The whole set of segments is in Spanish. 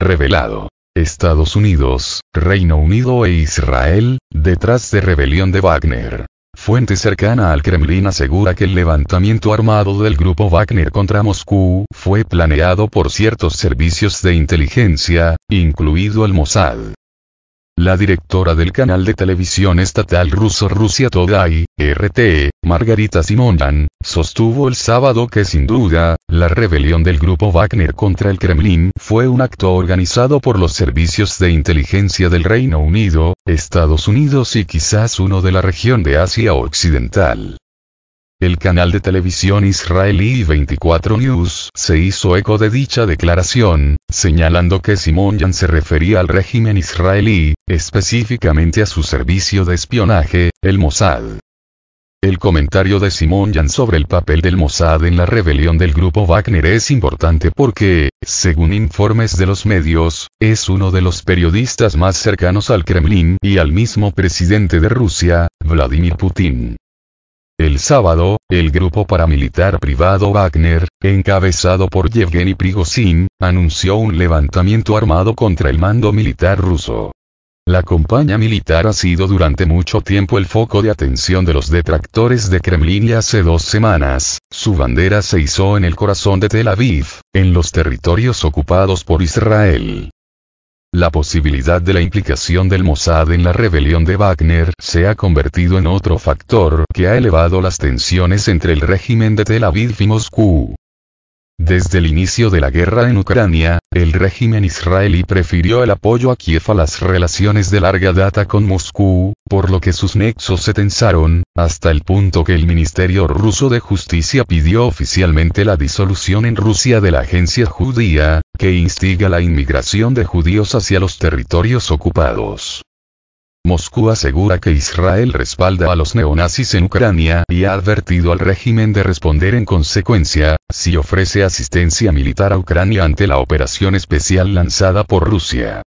Revelado. Estados Unidos, Reino Unido e Israel, detrás de rebelión de Wagner. Fuente cercana al Kremlin asegura que el levantamiento armado del grupo Wagner contra Moscú fue planeado por ciertos servicios de inteligencia, incluido el Mossad. La directora del canal de televisión estatal ruso Rusia Todai, RT, Margarita Simonyan, sostuvo el sábado que sin duda, la rebelión del grupo Wagner contra el Kremlin fue un acto organizado por los servicios de inteligencia del Reino Unido, Estados Unidos y quizás uno de la región de Asia Occidental. El canal de televisión israelí 24 News se hizo eco de dicha declaración, señalando que Simon Yan se refería al régimen israelí, específicamente a su servicio de espionaje, el Mossad. El comentario de Simon Yan sobre el papel del Mossad en la rebelión del grupo Wagner es importante porque, según informes de los medios, es uno de los periodistas más cercanos al Kremlin y al mismo presidente de Rusia, Vladimir Putin. El sábado, el grupo paramilitar privado Wagner, encabezado por Yevgeny Prigozhin, anunció un levantamiento armado contra el mando militar ruso. La compañía militar ha sido durante mucho tiempo el foco de atención de los detractores de Kremlin y hace dos semanas, su bandera se izó en el corazón de Tel Aviv, en los territorios ocupados por Israel. La posibilidad de la implicación del Mossad en la rebelión de Wagner se ha convertido en otro factor que ha elevado las tensiones entre el régimen de Tel Aviv y Moscú. Desde el inicio de la guerra en Ucrania, el régimen israelí prefirió el apoyo a Kiev a las relaciones de larga data con Moscú, por lo que sus nexos se tensaron, hasta el punto que el Ministerio ruso de Justicia pidió oficialmente la disolución en Rusia de la agencia judía, que instiga la inmigración de judíos hacia los territorios ocupados. Moscú asegura que Israel respalda a los neonazis en Ucrania y ha advertido al régimen de responder en consecuencia, si ofrece asistencia militar a Ucrania ante la operación especial lanzada por Rusia.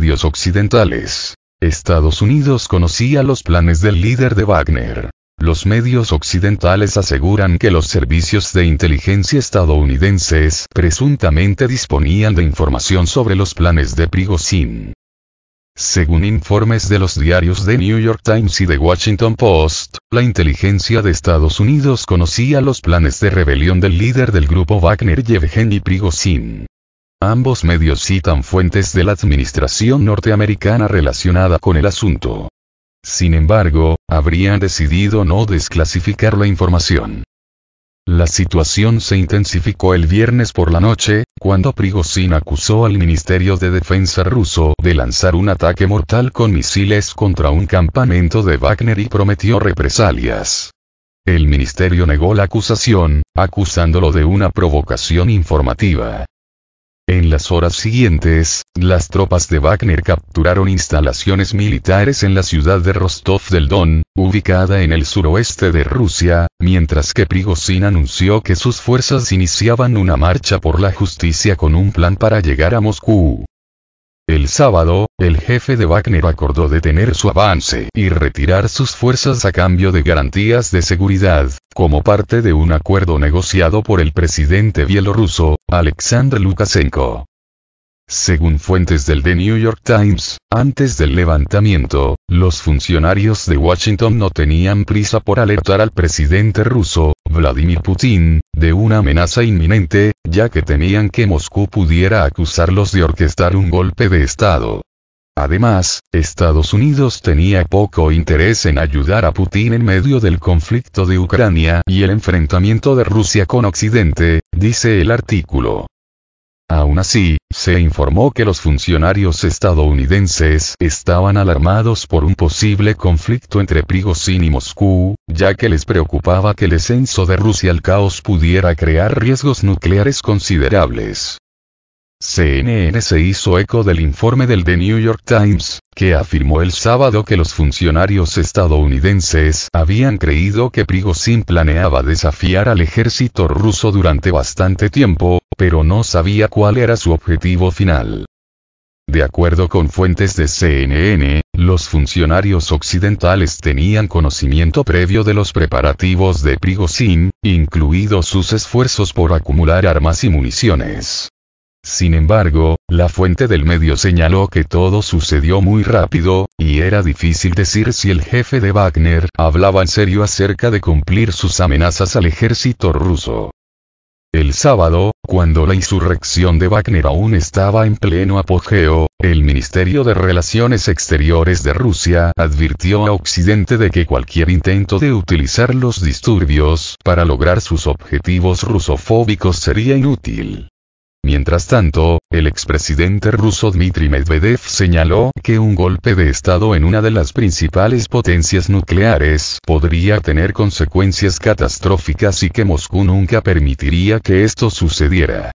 medios occidentales. Estados Unidos conocía los planes del líder de Wagner. Los medios occidentales aseguran que los servicios de inteligencia estadounidenses presuntamente disponían de información sobre los planes de Prigozhin. Según informes de los diarios The New York Times y The Washington Post, la inteligencia de Estados Unidos conocía los planes de rebelión del líder del grupo Wagner Yevgeny Prigozhin. Ambos medios citan fuentes de la administración norteamericana relacionada con el asunto. Sin embargo, habrían decidido no desclasificar la información. La situación se intensificó el viernes por la noche, cuando Prigozhin acusó al Ministerio de Defensa ruso de lanzar un ataque mortal con misiles contra un campamento de Wagner y prometió represalias. El ministerio negó la acusación, acusándolo de una provocación informativa. En las horas siguientes, las tropas de Wagner capturaron instalaciones militares en la ciudad de Rostov del Don, ubicada en el suroeste de Rusia, mientras que Prigozhin anunció que sus fuerzas iniciaban una marcha por la justicia con un plan para llegar a Moscú. El sábado, el jefe de Wagner acordó detener su avance y retirar sus fuerzas a cambio de garantías de seguridad, como parte de un acuerdo negociado por el presidente bielorruso, Alexander Lukashenko. Según fuentes del The New York Times, antes del levantamiento, los funcionarios de Washington no tenían prisa por alertar al presidente ruso, Vladimir Putin, de una amenaza inminente, ya que temían que Moscú pudiera acusarlos de orquestar un golpe de Estado. Además, Estados Unidos tenía poco interés en ayudar a Putin en medio del conflicto de Ucrania y el enfrentamiento de Rusia con Occidente, dice el artículo. Aún así, se informó que los funcionarios estadounidenses estaban alarmados por un posible conflicto entre Prigozhin y Moscú, ya que les preocupaba que el descenso de Rusia al caos pudiera crear riesgos nucleares considerables. CNN se hizo eco del informe del The New York Times, que afirmó el sábado que los funcionarios estadounidenses habían creído que Prigozhin planeaba desafiar al ejército ruso durante bastante tiempo, pero no sabía cuál era su objetivo final. De acuerdo con fuentes de CNN, los funcionarios occidentales tenían conocimiento previo de los preparativos de Prigozhin, incluidos sus esfuerzos por acumular armas y municiones. Sin embargo, la fuente del medio señaló que todo sucedió muy rápido, y era difícil decir si el jefe de Wagner hablaba en serio acerca de cumplir sus amenazas al ejército ruso. El sábado, cuando la insurrección de Wagner aún estaba en pleno apogeo, el Ministerio de Relaciones Exteriores de Rusia advirtió a Occidente de que cualquier intento de utilizar los disturbios para lograr sus objetivos rusofóbicos sería inútil. Mientras tanto, el expresidente ruso Dmitry Medvedev señaló que un golpe de Estado en una de las principales potencias nucleares podría tener consecuencias catastróficas y que Moscú nunca permitiría que esto sucediera.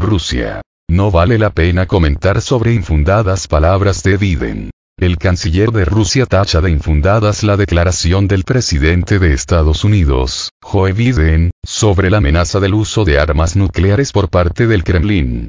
Rusia. No vale la pena comentar sobre infundadas palabras de Biden. El canciller de Rusia tacha de infundadas la declaración del presidente de Estados Unidos, Joe Biden, sobre la amenaza del uso de armas nucleares por parte del Kremlin.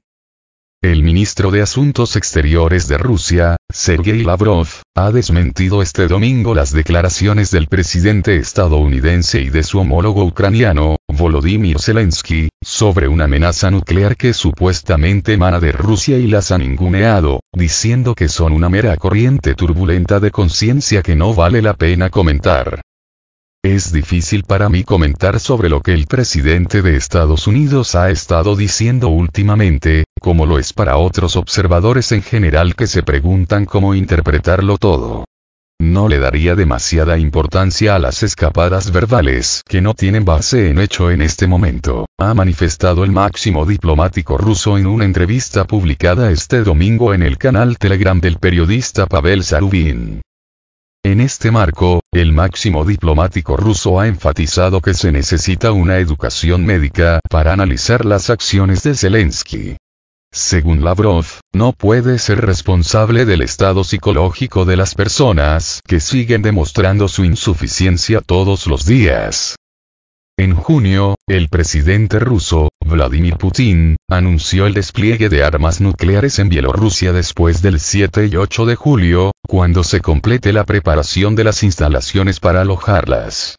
El ministro de Asuntos Exteriores de Rusia, Sergei Lavrov, ha desmentido este domingo las declaraciones del presidente estadounidense y de su homólogo ucraniano, Volodymyr Zelensky, sobre una amenaza nuclear que supuestamente emana de Rusia y las ha ninguneado, diciendo que son una mera corriente turbulenta de conciencia que no vale la pena comentar. Es difícil para mí comentar sobre lo que el presidente de Estados Unidos ha estado diciendo últimamente, como lo es para otros observadores en general que se preguntan cómo interpretarlo todo. No le daría demasiada importancia a las escapadas verbales que no tienen base en hecho en este momento, ha manifestado el máximo diplomático ruso en una entrevista publicada este domingo en el canal Telegram del periodista Pavel Sarubin. En este marco, el máximo diplomático ruso ha enfatizado que se necesita una educación médica para analizar las acciones de Zelensky. Según Lavrov, no puede ser responsable del estado psicológico de las personas que siguen demostrando su insuficiencia todos los días. En junio, el presidente ruso, Vladimir Putin, anunció el despliegue de armas nucleares en Bielorrusia después del 7 y 8 de julio, cuando se complete la preparación de las instalaciones para alojarlas.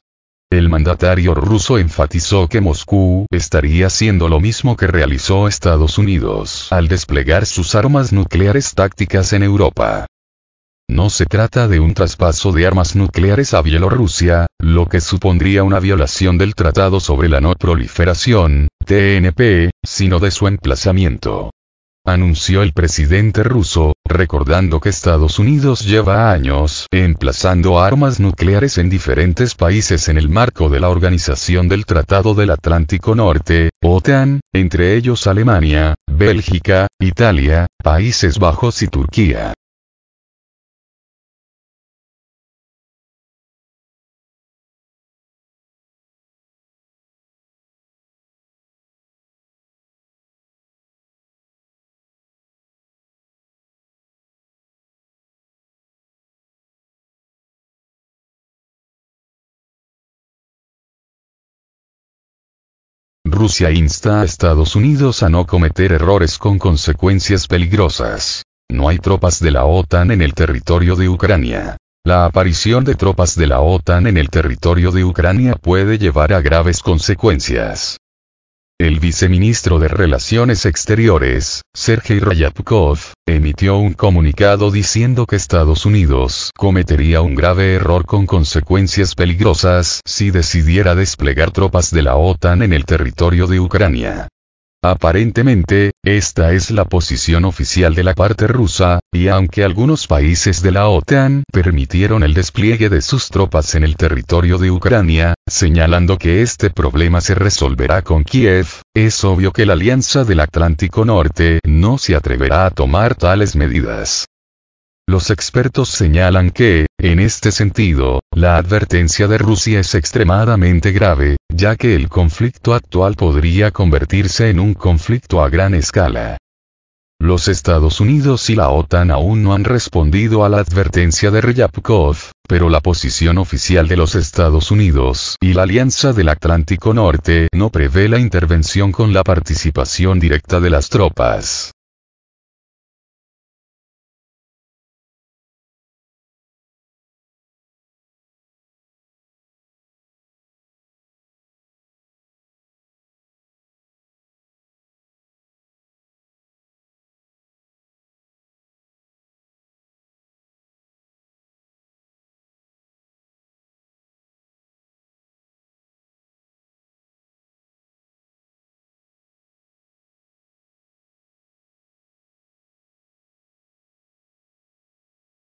El mandatario ruso enfatizó que Moscú estaría haciendo lo mismo que realizó Estados Unidos al desplegar sus armas nucleares tácticas en Europa. No se trata de un traspaso de armas nucleares a Bielorrusia, lo que supondría una violación del Tratado sobre la No Proliferación, TNP, sino de su emplazamiento anunció el presidente ruso, recordando que Estados Unidos lleva años emplazando armas nucleares en diferentes países en el marco de la Organización del Tratado del Atlántico Norte, OTAN, entre ellos Alemania, Bélgica, Italia, Países Bajos y Turquía. Rusia insta a Estados Unidos a no cometer errores con consecuencias peligrosas. No hay tropas de la OTAN en el territorio de Ucrania. La aparición de tropas de la OTAN en el territorio de Ucrania puede llevar a graves consecuencias. El viceministro de Relaciones Exteriores, Sergei Ryabkov, emitió un comunicado diciendo que Estados Unidos cometería un grave error con consecuencias peligrosas si decidiera desplegar tropas de la OTAN en el territorio de Ucrania. Aparentemente, esta es la posición oficial de la parte rusa, y aunque algunos países de la OTAN permitieron el despliegue de sus tropas en el territorio de Ucrania, señalando que este problema se resolverá con Kiev, es obvio que la Alianza del Atlántico Norte no se atreverá a tomar tales medidas. Los expertos señalan que, en este sentido, la advertencia de Rusia es extremadamente grave, ya que el conflicto actual podría convertirse en un conflicto a gran escala. Los Estados Unidos y la OTAN aún no han respondido a la advertencia de Ryabkov, pero la posición oficial de los Estados Unidos y la Alianza del Atlántico Norte no prevé la intervención con la participación directa de las tropas.